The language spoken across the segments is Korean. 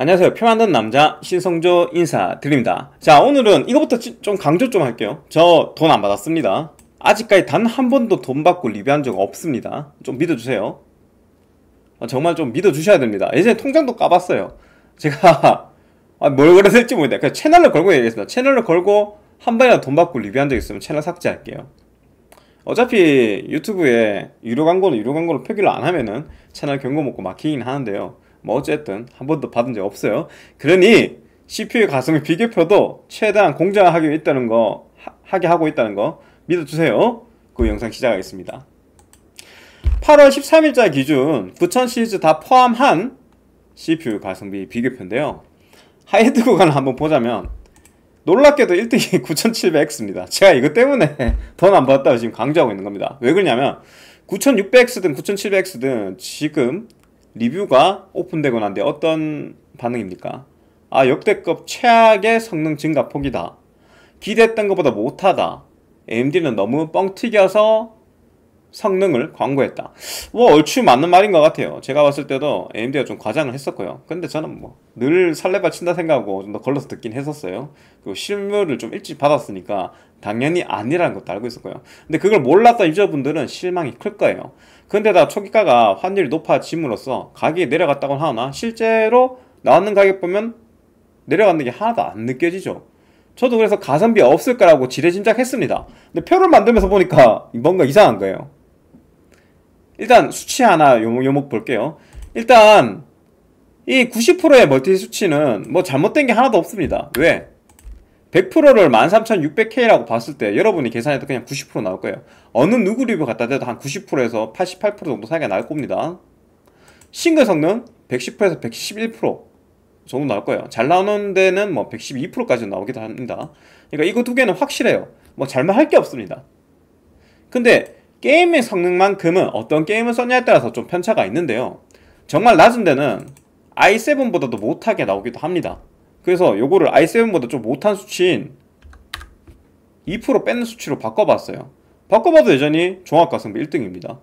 안녕하세요. 표 만든 남자 신성조 인사드립니다. 자, 오늘은 이거부터 좀 강조 좀 할게요. 저 돈 안 받았습니다. 아직까지 단 한 번도 돈 받고 리뷰한 적 없습니다. 좀 믿어주세요. 어, 정말 좀 믿어주셔야 됩니다. 예전에 통장도 까봤어요. 제가 아, 뭘 그랬을지 모르겠는 그냥 채널로 걸고 얘기했습니다. 채널로 걸고 한 번이나 돈 받고 리뷰한 적 있으면 채널 삭제할게요. 어차피 유튜브에 유료 광고는 유료 광고로 표기를 안 하면은 채널 경고 먹고 막히긴 하는데요. 뭐 어쨌든 한 번도 받은 적 없어요. 그러니 CPU 가성비 비교표도 최대한 공정하게 있다는 거 하, 하게 하고 있다는 거 믿어주세요. 그 영상 시작하겠습니다. 8월 13일자 기준 9000 시리즈 다 포함한 CPU 가성비 비교표인데요. 하이드 구간을 한번 보자면 놀랍게도 1등이 9700X입니다. 제가 이것 때문에 돈 안 받았다고 지금 강조하고 있는 겁니다. 왜 그러냐면 9600X 든 9700X 든 지금 리뷰가 오픈되고 난데 어떤 반응입니까? 아 역대급 최악의 성능 증가 폭이다. 기대했던 것보다 못하다. AMD는 너무 뻥튀겨서 성능을 광고했다. 뭐 얼추 맞는 말인 것 같아요. 제가 봤을 때도 AMD가 좀 과장을 했었고요. 근데 저는 뭐늘 살레바 친다 생각하고 좀 더 걸러서 듣긴 했었어요. 그리고 실물을 좀 일찍 받았으니까 당연히 아니라는 것도 알고 있었고요. 근데 그걸 몰랐던 유저분들은 실망이 클 거예요. 근데다 초기가가 환율이 높아짐으로써 가격이 내려갔다고는 하나 실제로 나왔는 가격 보면 내려갔는 게 하나도 안 느껴지죠. 저도 그래서 가성비 없을 거라고 지레짐작했습니다. 근데 표를 만들면서 보니까 뭔가 이상한 거예요. 일단 수치 하나 요목, 요목 볼게요. 일단 이 90%의 멀티 수치는 뭐 잘못된 게 하나도 없습니다. 왜? 100%를 13,600K라고 봤을 때 여러분이 계산해도 그냥 90% 나올 거예요. 어느 누구 리뷰 갖다 대도 한 90%에서 88% 정도 사이가 나올 겁니다. 싱글 성능 110%에서 111% 정도 나올 거예요. 잘 나오는 데는 뭐 112%까지 나오기도 합니다. 그러니까 이거 두 개는 확실해요. 뭐 잘만 할 게 없습니다. 근데 게임의 성능만큼은 어떤 게임을 썼냐에 따라서 좀 편차가 있는데요. 정말 낮은 데는 i7보다도 못하게 나오기도 합니다. 그래서 요거를 i7보다 좀 못한 수치인 2%뺀 수치로 바꿔봤어요 바꿔봐도 여전히 종합가성비 1등입니다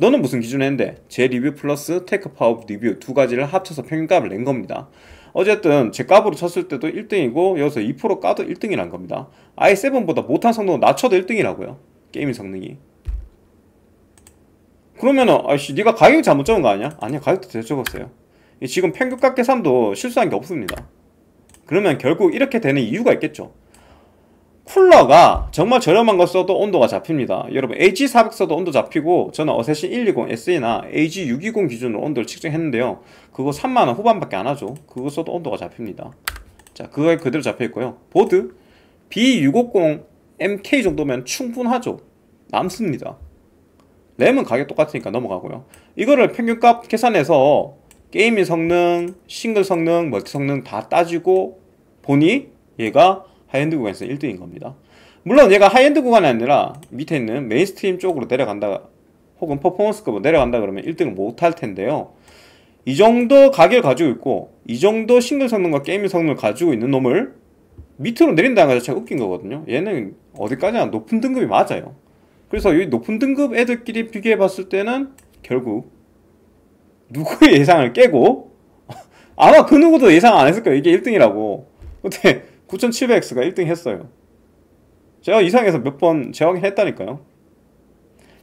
너는 무슨 기준 했는데 제 리뷰 플러스 테크파업 리뷰 두 가지를 합쳐서 평균값을 낸 겁니다 어쨌든 제 값으로 쳤을 때도 1등이고 여기서 2% 까도 1등이란 겁니다 i7보다 못한 성능을 낮춰도 1등이라고요 게임밍 성능이 그러면은 아씨 네가 가격 잘못 적은 거 아니야? 아니야 가격도 대체 적었어요 지금 평균값계 산도 실수한 게 없습니다 그러면 결국 이렇게 되는 이유가 있겠죠 쿨러가 정말 저렴한 거 써도 온도가 잡힙니다 여러분 AG400 써도 온도 잡히고 저는 어세신 120SE나 AG620 기준으로 온도를 측정했는데요 그거 3만원 후반밖에 안 하죠 그거 써도 온도가 잡힙니다 자그거 그대로 잡혀있고요 보드 B650MK 정도면 충분하죠 남습니다 램은 가격 똑같으니까 넘어가고요 이거를 평균값 계산해서 게임의 성능, 싱글 성능, 멀티 성능 다 따지고 보니 얘가 하이엔드 구간에서 1등인 겁니다. 물론 얘가 하이엔드 구간이 아니라 밑에 있는 메인스트림 쪽으로 내려간다 혹은 퍼포먼스급으로 내려간다 그러면 1등을 못 할 텐데요. 이 정도 가격을 가지고 있고 이 정도 싱글 성능과 게임의 성능을 가지고 있는 놈을 밑으로 내린다는 것 자체가 웃긴 거거든요. 얘는 어디까지나 높은 등급이 맞아요. 그래서 이 높은 등급 애들끼리 비교해 봤을 때는 결국 누구의 예상을 깨고 아마 그 누구도 예상 안 했을 거예요. 이게 1등이라고. 근데 9700X가 1등 했어요. 제가 이상해서 몇 번 재확인했다니까요.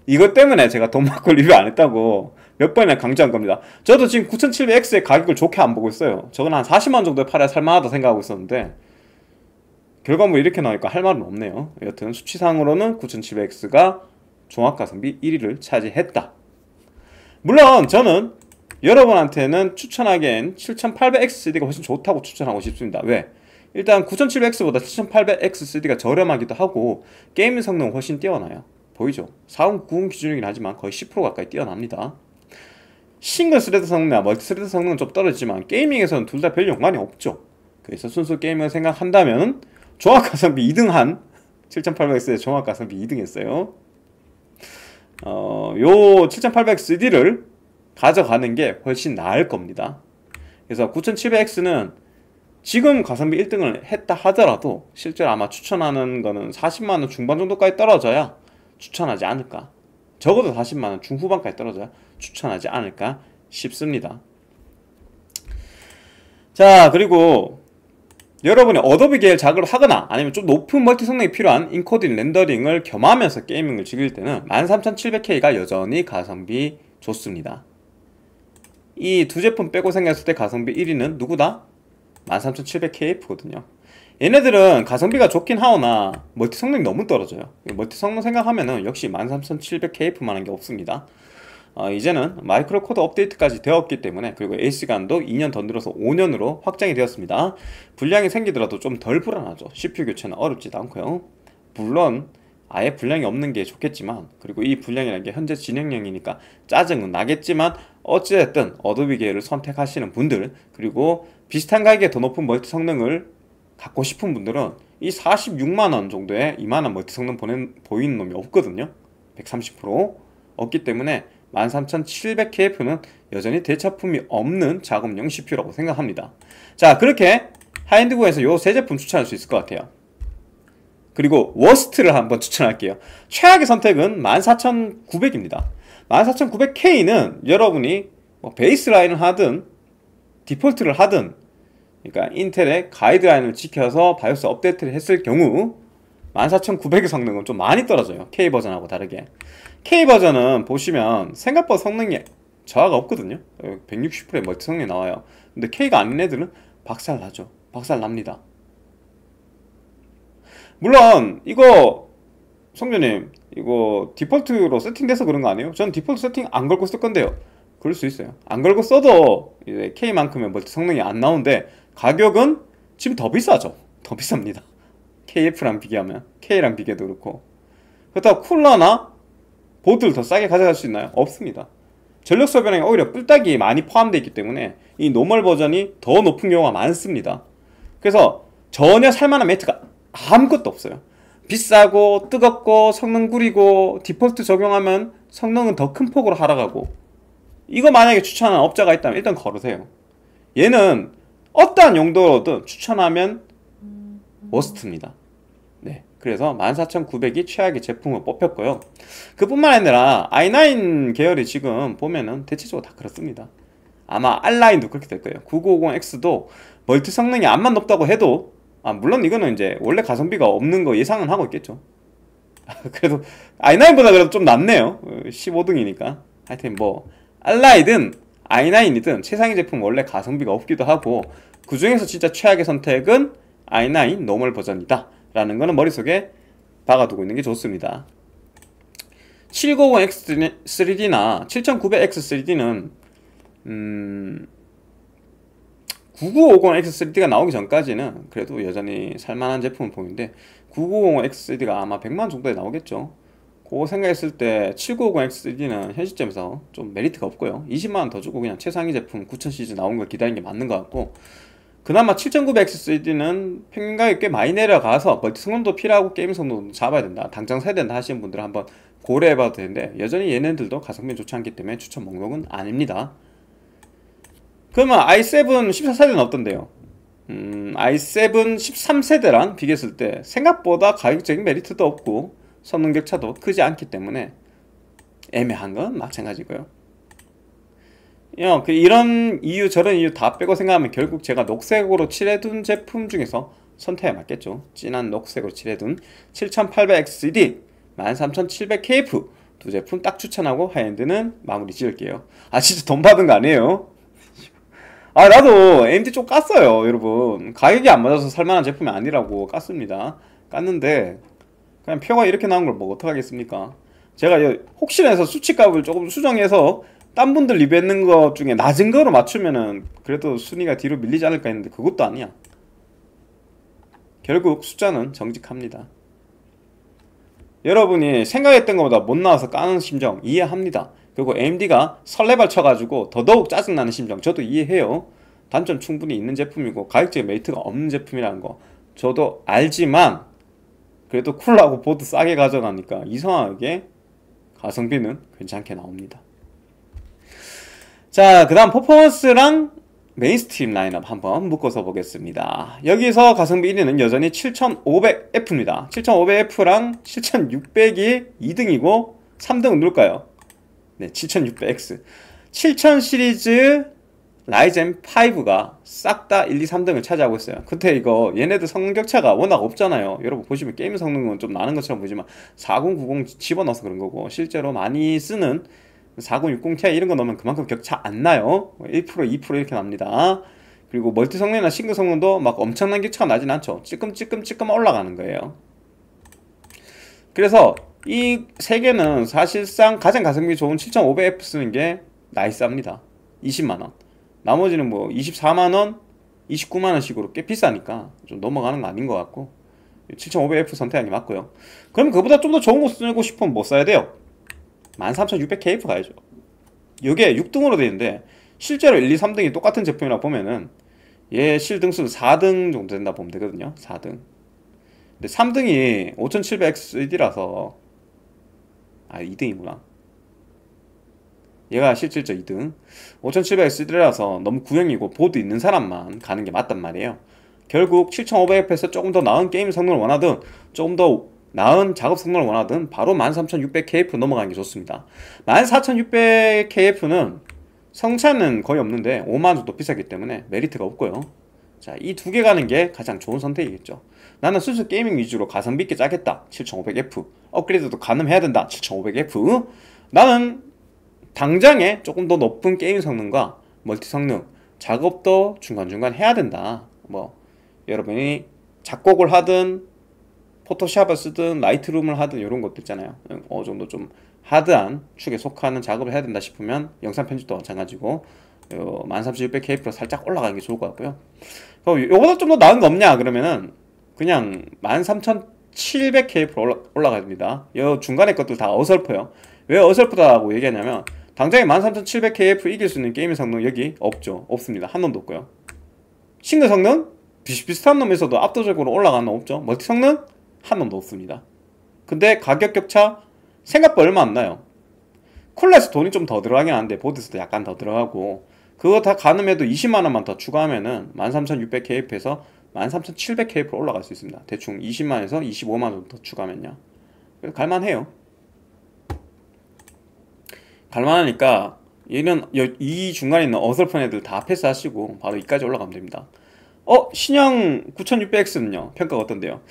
이것 때문에 제가 돈 받고 리뷰 안 했다고 몇 번이나 강조한 겁니다. 저도 지금 9700X의 가격을 좋게 안 보고 있어요. 저건 한 40만 정도에 팔아야 살만하다 생각하고 있었는데 결과물 이렇게 나오니까 할 말은 없네요. 여튼 수치상으로는 9700X가 종합가성비 1위를 차지했다. 물론 저는 여러분한테는 추천하기엔 7800XCD가 훨씬 좋다고 추천하고 싶습니다. 왜? 일단 9700X보다 7800XCD가 저렴하기도 하고 게임 성능 은 훨씬 뛰어나요. 보이죠? 490 0 기준이긴 하지만 거의 10% 가까이 뛰어납니다. 싱글 스레드 성능이나 멀티 스레드 성능은 좀 떨어지지만 게이밍에서는 둘 다별 연관이 없죠. 그래서 순수 게임을 생각한다면 종합가성비 2등한 7800X의 종합가성비 2등했어요. 어, 요 7800XD를 가져가는 게 훨씬 나을 겁니다. 그래서 9700X는 지금 가성비 1등을 했다 하더라도 실제로 아마 추천하는 거는 40만원 중반 정도까지 떨어져야 추천하지 않을까 적어도 40만원 중후반까지 떨어져야 추천하지 않을까 싶습니다 자 그리고 여러분이 어도비 계열 작업을 하거나 아니면 좀 높은 멀티 성능이 필요한 인코딩 렌더링을 겸하면서 게이밍을 즐길 때는 13700K가 여전히 가성비 좋습니다 이두 제품 빼고 생겼을 때 가성비 1위는 누구다? 13700KF거든요 얘네들은 가성비가 좋긴 하오나 멀티 성능이 너무 떨어져요 멀티 성능 생각하면은 역시 13700KF만한 게 없습니다 어, 이제는 마이크로 코드 업데이트까지 되었기 때문에 그리고 A시간도 2년 던들어서 5년으로 확장이 되었습니다 불량이 생기더라도 좀 덜 불안하죠 CPU 교체는 어렵지도 않고요 물론 아예 불량이 없는 게 좋겠지만 그리고 이 불량이라는 게 현재 진행형이니까 짜증은 나겠지만 어찌됐든 어도비 계열을 선택하시는 분들 그리고 비슷한 가격에 더 높은 멀티 성능을 갖고 싶은 분들은 이 46만원 정도에 이만한 멀티 성능 보낸, 보이는 놈이 없거든요 130% 없기 때문에 13700KF는 여전히 대차품이 없는 작업용 CPU라고 생각합니다 자 그렇게 하인드고에서 요 세 제품 추천할 수 있을 것 같아요 그리고 워스트를 한번 추천할게요 최악의 선택은 14900입니다 14900K는 여러분이 뭐 베이스라인을 하든 디폴트를 하든 그러니까 인텔의 가이드라인을 지켜서 바이오스 업데이트를 했을 경우 14900의 성능은 좀 많이 떨어져요 K버전하고 다르게 K버전은 보시면 생각보다 성능이 저하가 없거든요 160%의 멀티 성능이 나와요 근데 K가 아닌 애들은 박살나죠 박살납니다 물론 이거 성조님 이거 디폴트로 세팅돼서 그런 거 아니에요? 전 디폴트 세팅 안 걸고 쓸 건데요. 그럴 수 있어요. 안 걸고 써도 이제 K만큼의 멀티 성능이 안 나오는데 가격은 지금 더 비싸죠. 더 비쌉니다. KF랑 비교하면 K랑 비교도 그렇고 그렇다고 쿨러나 보드를 더 싸게 가져갈 수 있나요? 없습니다. 전력소 변형이 오히려 뿔딱이 많이 포함되어 있기 때문에 이 노멀 버전이 더 높은 경우가 많습니다. 그래서 전혀 살만한 매트가 아무것도 없어요. 비싸고 뜨겁고 성능 꾸리고 디폴트 적용하면 성능은 더 큰 폭으로 하락하고 이거 만약에 추천하는 업자가 있다면 일단 걸으세요 얘는 어떠한 용도로든 추천하면 워스트입니다 네, 그래서 14,900이 최악의 제품을 뽑혔고요 그뿐만 아니라 i9 계열이 지금 보면은 대체적으로 다 그렇습니다 아마 R라인도 그렇게 될 거예요 9950X도 멀티 성능이 암만 높다고 해도 아 물론 이거는 이제 원래 가성비가 없는 거 예상은 하고 있겠죠 그래도 i9보다 그래도 좀 낫네요 15등이니까 어, 하여튼 뭐 알라이든 i9이든 최상위 제품 원래 가성비가 없기도 하고 그 중에서 진짜 최악의 선택은 i9 노멀 버전이다 라는 거는 머릿속에 박아두고 있는 게 좋습니다 750X3D나 7900X3D는 음... 9950X3D가 나오기 전까지는 그래도 여전히 살만한 제품을 보이는데 9950X3D가 아마 100만 정도에 나오겠죠 그거 생각했을 때 7950X3D는 현 시점에서 좀 메리트가 없고요 20만원 더 주고 그냥 최상위 제품 9000 시리즈 나온 걸 기다리는 게 맞는 것 같고 그나마 7900X3D는 평균 가격이 꽤 많이 내려가서 멀티 성능도 필요하고 게임 성능도 잡아야 된다 당장 사야 된다 하시는 분들은 한번 고려해봐도 되는데 여전히 얘네들도 가성비 좋지 않기 때문에 추천 목록은 아닙니다 그러면 i7 14세대는 어떤데요? 음, i7 13세대랑 비교했을 때 생각보다 가격적인 메리트도 없고 성능 격차도 크지 않기 때문에 애매한 건 마찬가지고요. 그 이런 이유 저런 이유 다 빼고 생각하면 결국 제가 녹색으로 칠해둔 제품 중에서 선택에 맞겠죠. 진한 녹색으로 칠해둔 7800XD, 13700KF 두 제품 딱 추천하고 하이엔드는 마무리 지을게요. 아 진짜 돈 받은 거 아니에요? 아 나도 AMD 좀 깠어요 여러분 가격이 안 맞아서 살만한 제품이 아니라고 깠습니다 깠는데 그냥 표가 이렇게 나온 걸 뭐 어떡하겠습니까 제가 혹시나 해서 수치값을 조금 수정해서 딴 분들 리뷰했는 것 중에 낮은 거로 맞추면은 그래도 순위가 뒤로 밀리지 않을까 했는데 그것도 아니야 결국 숫자는 정직합니다 여러분이 생각했던 것보다 못 나와서 까는 심정 이해합니다 그리고 AMD가 설레발 쳐가지고 더더욱 짜증나는 심정 저도 이해해요 단점 충분히 있는 제품이고 가격적인 메이트가 없는 제품이라는 거 저도 알지만 그래도 쿨하고 보드 싸게 가져가니까 이상하게 가성비는 괜찮게 나옵니다 자그 다음 퍼포먼스랑 메인스트림 라인업 한번 묶어서 보겠습니다 여기서 가성비 1위는 여전히 7500F입니다 7500F랑 7600이 2등이고 3등은 누굴까요? 네, 7600X 7000 시리즈 라이젠 5가 싹 다 1, 2, 3등을 차지하고 있어요 그때 이거 얘네들 성격차가 워낙 없잖아요 여러분 보시면 게임 성능은 좀 나는 것처럼 보이지만 4090 집어넣어서 그런 거고 실제로 많이 쓰는 4060ti 이런 거 넣으면 그만큼 격차 안 나요 1% 2% 이렇게 납니다 그리고 멀티 성능이나 싱글 성능도 막 엄청난 격차가 나진 않죠 찌끔찌끔 찌끔 올라가는 거예요 그래서 이세 개는 사실상 가장 가성비 좋은 7500F 쓰는 게 나이스합니다. 20만원. 나머지는 뭐 24만원, 29만원 식으로 꽤 비싸니까 좀 넘어가는 거 아닌 것 같고 7500F 선택한 게 맞고요. 그럼 그보다 좀 더 좋은 거 쓰고 싶으면 뭐 써야 돼요? 13600KF 가야죠. 이게 6등으로 되는데 실제로 1, 2, 3등이 똑같은 제품이라 보면은 얘 실등수는 4등 정도 된다 보면 되거든요. 4등. 근데 3등이 5700XD라서 아 2등이구나 얘가 실질적 2등 5700X3라서 너무 구형이고 보드 있는 사람만 가는 게 맞단 말이에요 결국 7500F에서 조금 더 나은 게임 성능을 원하든 조금 더 나은 작업 성능을 원하든 바로 13600KF 넘어가는 게 좋습니다 14600KF는 성차는 거의 없는데 5만원 정도 비싸기 때문에 메리트가 없고요 자이 두 개 가는 게 가장 좋은 선택이겠죠 나는 순수 게이밍 위주로 가성비 있게 짜겠다 7500F 업그레이드도 가늠해야 된다 7500F 나는 당장에 조금 더 높은 게임 성능과 멀티 성능 작업도 중간중간 해야 된다 뭐 여러분이 작곡을 하든 포토샵을 쓰든 라이트룸을 하든 이런 것도 있잖아요 어느 정도 좀 하드한 축에 속하는 작업을 해야 된다 싶으면 영상 편집도 마찬가지고 13600K 프로 살짝 올라가는 게 좋을 것 같고요. 그럼 보다좀 더 나은 거 없냐? 그러면은 그냥 13,700K f 로 올라, 올라갑니다. 요 중간에 것들 다 어설퍼요. 왜 어설프다고 얘기하냐면 당장에 13,700KF 이길 수 있는 게임의 성능 여기 없죠. 없습니다. 한 놈도 없고요. 싱글 성능? 비슷비슷한 놈에서도 압도적으로 올라가는 놈 없죠. 멀티 성능? 한 놈도 없습니다. 근데 가격 격차 생각보다 얼마 안 나요. 콜라에서 돈이 좀 더 들어가긴 하는데 보드에서도 약간 더 들어가고 그거 다 가늠해도 20만원만 더 추가하면은 13,600KF에서 13,700K로 올라갈 수 있습니다. 대충 20만에서 25만 정도 추가하면요. 갈만해요. 갈만하니까 얘는 이 중간에 있는 어설픈 애들 다 패스하시고 바로 이까지 올라가면 됩니다. 어? 신형 9600X는요? 평가가 어떤데요?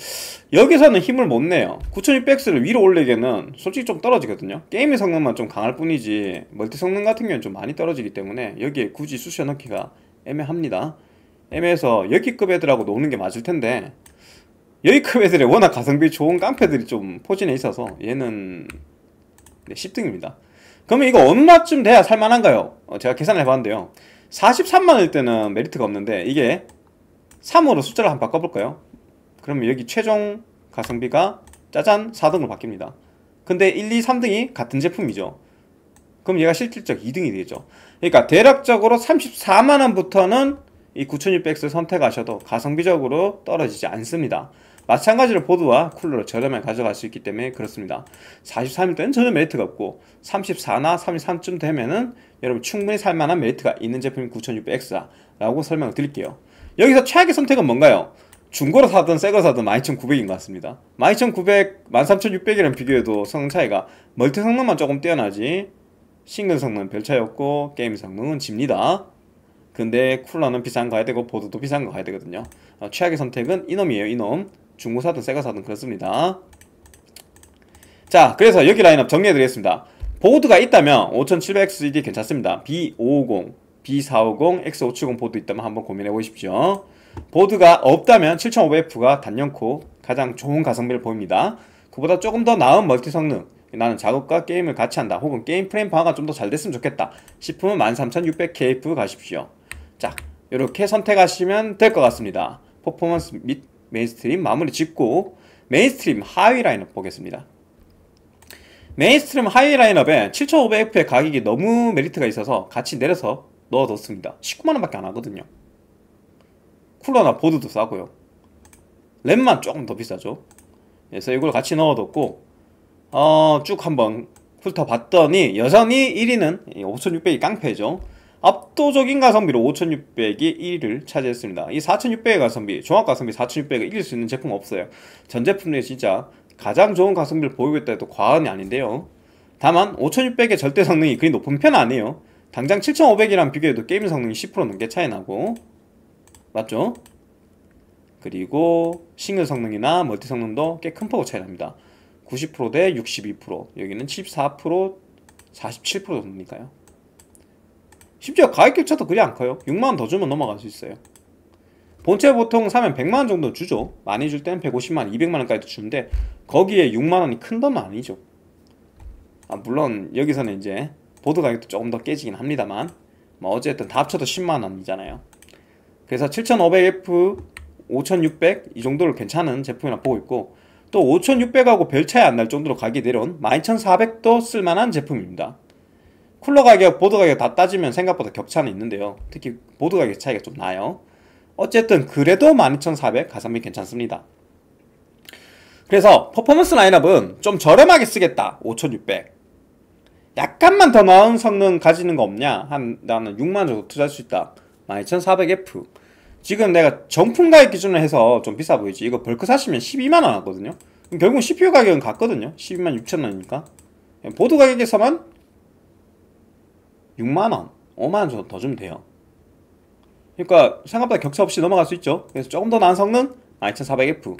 여기서는 힘을 못 내요 9600X를 위로 올리기에는 솔직히 좀 떨어지거든요 게임의 성능만 좀 강할 뿐이지 멀티 성능 같은 경우는 좀 많이 떨어지기 때문에 여기에 굳이 쑤셔 넣기가 애매합니다 M에서 여기급 애들하고 노는 게 맞을 텐데 여기급 애들이 워낙 가성비 좋은 깡패들이 좀 포진해 있어서 얘는 네, 10등입니다 그러면 이거 얼마쯤 돼야 살만한가요? 어, 제가 계산을 해봤는데요 43만일 때는 메리트가 없는데 이게 3으로 숫자를 한번 바꿔볼까요? 그러면 여기 최종 가성비가 짜잔 4등으로 바뀝니다 근데 1, 2, 3등이 같은 제품이죠 그럼 얘가 실질적 2등이 되죠 겠 그러니까 대략적으로 34만원부터는 이 9600을 x 선택하셔도 가성비적으로 떨어지지 않습니다. 마찬가지로 보드와 쿨러를 저렴하게 가져갈 수 있기 때문에 그렇습니다. 43일 때는 전혀 메리트가 없고 34나 33쯤 되면은 여러분 충분히 살만한 메리트가 있는 제품인 9600X다 라고 설명을 드릴게요. 여기서 최악의 선택은 뭔가요? 중고로 사든 새거 사든 12,900인 것 같습니다. 12,900, 13,600이랑 비교해도 성능 차이가 멀티 성능만 조금 뛰어나지 싱글 성능은 별 차이 없고 게임 성능은 집니다. 근데 쿨러는 비싼 거해야 되고 보드도 비싼 거 가야 되거든요 어, 최악의 선택은 이놈이에요 이놈 중고 사든 새거 사든 그렇습니다 자 그래서 여기 라인업 정리해드리겠습니다 보드가 있다면 5700XD 괜찮습니다 B550, B450, X570 보드 있다면 한번 고민해보십시오 보드가 없다면 7500F가 단연코 가장 좋은 가성비를 보입니다 그보다 조금 더 나은 멀티 성능 나는 작업과 게임을 같이 한다 혹은 게임 프레임 방어가 좀 더 잘 됐으면 좋겠다 싶으면 13600KF 가십시오 자 이렇게 선택하시면 될 것 같습니다 퍼포먼스 및 메인스트림 마무리 짓고 메인스트림 하위 라인업 보겠습니다 메인스트림 하위 라인업에 7500F의 가격이 너무 메리트가 있어서 같이 내려서 넣어뒀습니다 19만원 밖에 안 하거든요 쿨러나 보드도 싸고요 램만 조금 더 비싸죠 그래서 이걸 같이 넣어뒀고 어, 쭉 한번 훑어봤더니 여전히 1위는 5600이 깡패죠 압도적인 가성비로 5600이 1위를 차지했습니다. 이 4600의 가성비, 종합 가성비 4600을 이길 수 있는 제품 없어요. 전 제품 중에 진짜 가장 좋은 가성비를 보이고 있다 해도 과언이 아닌데요. 다만 5600의 절대 성능이 그리 높은 편은 아니에요. 당장 7500이랑 비교해도 게임 성능이 10% 넘게 차이 나고 맞죠? 그리고 싱글 성능이나 멀티 성능도 꽤 큰 폭으로 차이 납니다. 90%대 62% 여기는 74% 47% 정도니까요. 심지어 가격격차도 그리 안 커요 6만원 더 주면 넘어갈 수 있어요 본체 보통 사면 100만원 정도 주죠 많이 줄 때는 150만원, 200만원까지 도 주는데 거기에 6만원이 큰 돈은 아니죠 아, 물론 여기서는 이제 보드 가격도 조금 더 깨지긴 합니다만 뭐 어쨌든 다 합쳐도 10만원이잖아요 그래서 7500F, 5600 이 정도로 괜찮은 제품이나 보고 있고 또 5600하고 별 차이 안 날 정도로 가격이 내려온 12400도 쓸만한 제품입니다 쿨러 가격, 보드 가격 다 따지면 생각보다 격차는 있는데요. 특히 보드 가격 차이가 좀 나요. 어쨌든 그래도 12,400 가성비 괜찮습니다. 그래서 퍼포먼스 라인업은 좀 저렴하게 쓰겠다. 5,600. 약간만 더 나은 성능 가지는 거 없냐? 한 나는 6만 정도 투자할 수 있다. 12,400F. 지금 내가 정품 가격 기준으로 해서 좀 비싸 보이지. 이거 벌크 사시면 12만 원 하거든요. 결국 CPU 가격은 같거든요. 12만 6천 원이니까. 보드 가격에서만 6만원, 5만원 정도 더 주면 돼요. 그러니까 생각보다 격차 없이 넘어갈 수 있죠. 그래서 조금 더 나은 성능 12400F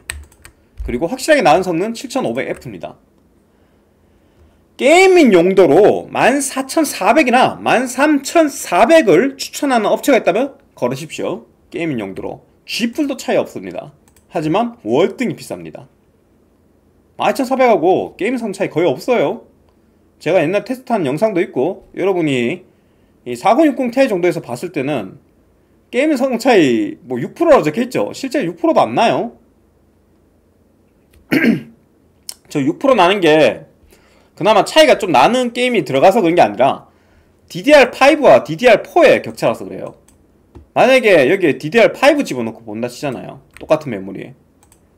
그리고 확실하게 나은 성능 7500F입니다. 게이밍 용도로 14400이나 13400을 추천하는 업체가 있다면 걸으십시오. 게이밍 용도로 G풀도 차이 없습니다. 하지만 월등히 비쌉니다. 12400하고 게임 성 차이 거의 없어요. 제가 옛날 테스트한 영상도 있고 여러분이 이 4060Ti 정도에서 봤을 때는 게임 성능 차이 뭐 6%라고 적혀있죠 실제 6%도 안 나요 저 6% 나는 게 그나마 차이가 좀 나는 게임이 들어가서 그런 게 아니라 DDR5와 DDR4의 격차라서 그래요 만약에 여기에 DDR5 집어넣고 본다 치잖아요 똑같은 메모리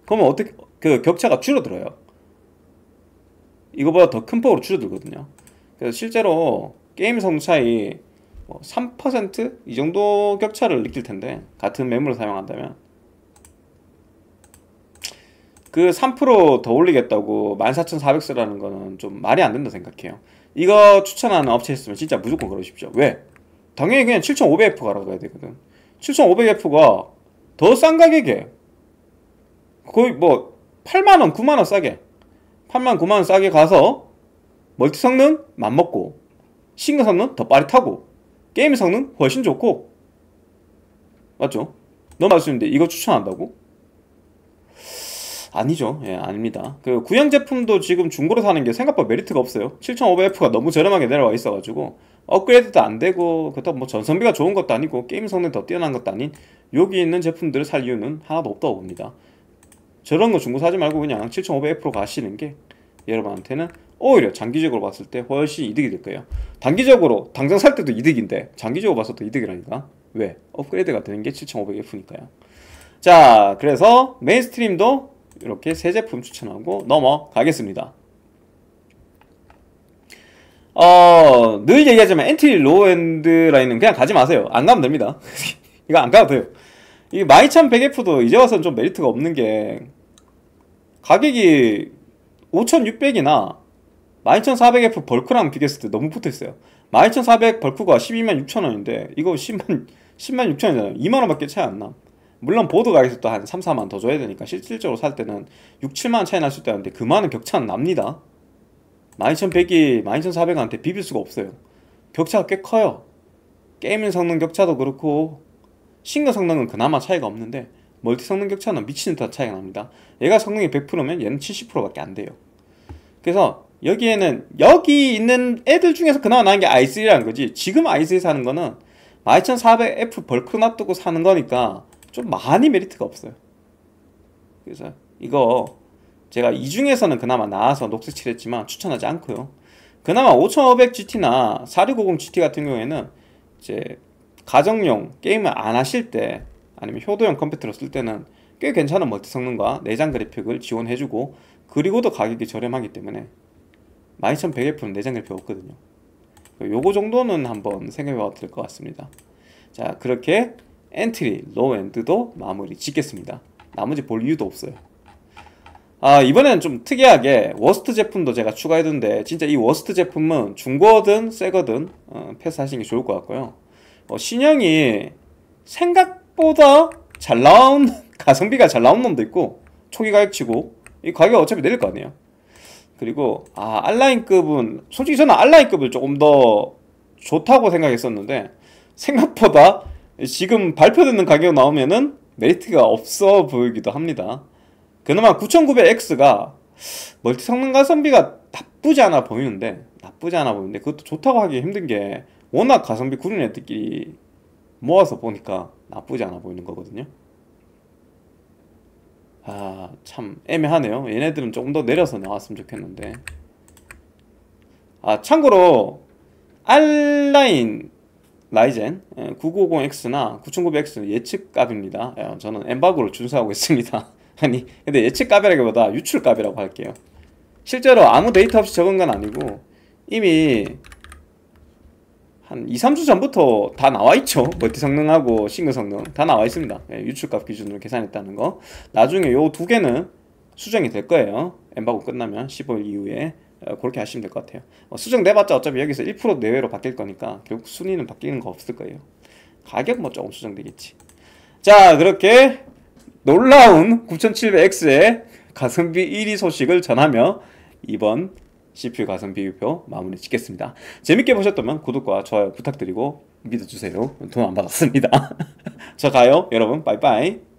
그러면 어떻게 그 격차가 줄어들어요 이거보다 더 큰 폭으로 줄어들거든요 그래서 실제로 게임 성능 차이 3%이 뭐 정도 격차를 느낄 텐데 같은 매물을 사용한다면 그 3%더 올리겠다고 1 4 4 0 0쓰라는 거는 좀 말이 안 된다 생각해요 이거 추천하는 업체 있으면 진짜 무조건 그러십시오 왜? 당연히 그냥 7,500F 가라고 가야 되거든 7,500F가 더 싼 가격에 거의 뭐 8만원, 9만원 싸게 8만, 9만원 싸게 가서 멀티 성능 맘먹고 싱글 성능 더 빠릿하고 게임 성능 훨씬 좋고 맞죠? 너무 맞습니다. 이거 추천한다고? 아니죠. 예, 아닙니다. 그 구형 제품도 지금 중고로 사는 게 생각보다 메리트가 없어요. 7500F가 너무 저렴하게 내려와 있어가지고 업그레이드도 안 되고 그렇다고 뭐 전선비가 좋은 것도 아니고 게임 성능 더 뛰어난 것도 아닌 여기 있는 제품들을 살 이유는 하나도 없다고 봅니다. 저런 거 중고 사지 말고 그냥 7500F로 가시는 게 여러분한테는 오히려 장기적으로 봤을 때 훨씬 이득이 될 거예요. 단기적으로 당장 살 때도 이득인데 장기적으로 봤을 때 이득이라니까. 왜? 업그레이드가 되는 게 7500F니까요. 자, 그래서 메인스트림도 이렇게 새 제품 추천하고 넘어가겠습니다. 어, 늘 얘기하지만 엔트리 로우엔드 라인은 그냥 가지 마세요. 안 가면 됩니다. 이거 안 가도 돼요. 이 12100F도 이제 와서는 좀 메리트가 없는 게 가격이 5600이나 12400F 벌크랑 비교했을 때 너무 붙어있어요 12400 벌크가 12만 6천원인데 이거 10만 10만 6천원이잖아요 2만원밖에 차이 안나 물론 보드 가격에서 또 한 3, 4만 더 줘야 되니까 실질적으로 살 때는 6, 7만 차이 날수 있다는데 그만은 격차는 납니다 12100이 12400한테 비빌 수가 없어요 격차가 꽤 커요 게임의 성능 격차도 그렇고 싱글 성능은 그나마 차이가 없는데 멀티 성능 격차는 미친 듯한 차이가 납니다 얘가 성능이 100%면 얘는 70%밖에 안 돼요 그래서 여기에는 여기 있는 애들 중에서 그나마 나은 게 i3라는 거지 지금 i3 사는 거는 12400F 벌크 놔두고 사는 거니까 좀 많이 메리트가 없어요 그래서 이거 제가 이 중에서는 그나마 나아서 녹색 칠했지만 추천하지 않고요 그나마 5500GT나 4650GT 같은 경우에는 이제 가정용 게임을 안 하실 때 아니면 효도용 컴퓨터로 쓸 때는 꽤 괜찮은 멀티 성능과 내장 그래픽을 지원해주고 그리고도 가격이 저렴하기 때문에 12,100F는 내장률 배웠거든요. 요거 정도는 한번 생각해봐도 될 것 같습니다. 자 그렇게 엔트리, 로엔드도 마무리 짓겠습니다. 나머지 볼 이유도 없어요. 아 이번에는 좀 특이하게 워스트 제품도 제가 추가해둔데 진짜 이 워스트 제품은 중고든 새거든 어, 패스하시는 게 좋을 것 같고요. 어, 신형이 생각보다 잘 나온 가성비가 잘 나온 놈도 있고 초기 가격치고 이 가격 어차피 내릴 거 아니에요. 그리고 아 알라인급은 솔직히 저는 알라인급을 조금 더 좋다고 생각했었는데 생각보다 지금 발표되는 가격 나오면은 메리트가 없어 보이기도 합니다 그나마 9900X가 멀티 성능 가성비가 나쁘지 않아 보이는데 나쁘지 않아 보이는데 그것도 좋다고 하기 힘든 게 워낙 가성비 구린 애들끼리 모아서 보니까 나쁘지 않아 보이는 거거든요 아참 애매하네요 얘네들은 조금 더 내려서 나왔으면 좋겠는데 아 참고로 알라인 라이젠 950X나 9900X 예측값입니다 예, 저는 엠바고로 준수하고 있습니다 아니 근데 예측값이라기보다 유출값이라고 할게요 실제로 아무 데이터 없이 적은 건 아니고 이미 한 2, 3주 전부터 다 나와있죠 멀티 성능하고 싱글 성능 다 나와있습니다 예, 유출값 기준으로 계산했다는 거 나중에 요 두 개는 수정이 될 거예요 엠바고 끝나면 15일 이후에 어, 그렇게 하시면 될 것 같아요 어, 수정돼봤자 어차피 여기서 1% 내외로 바뀔 거니까 결국 순위는 바뀌는 거 없을 거예요 가격 뭐 조금 수정되겠지 자 그렇게 놀라운 9700X의 가성비 1위 소식을 전하며 이번 CPU 가성비 유표 마무리 짓겠습니다. 재밌게 보셨다면 구독과 좋아요 부탁드리고 믿어주세요. 돈안 받았습니다. 저 가요. 여러분, 빠이빠이.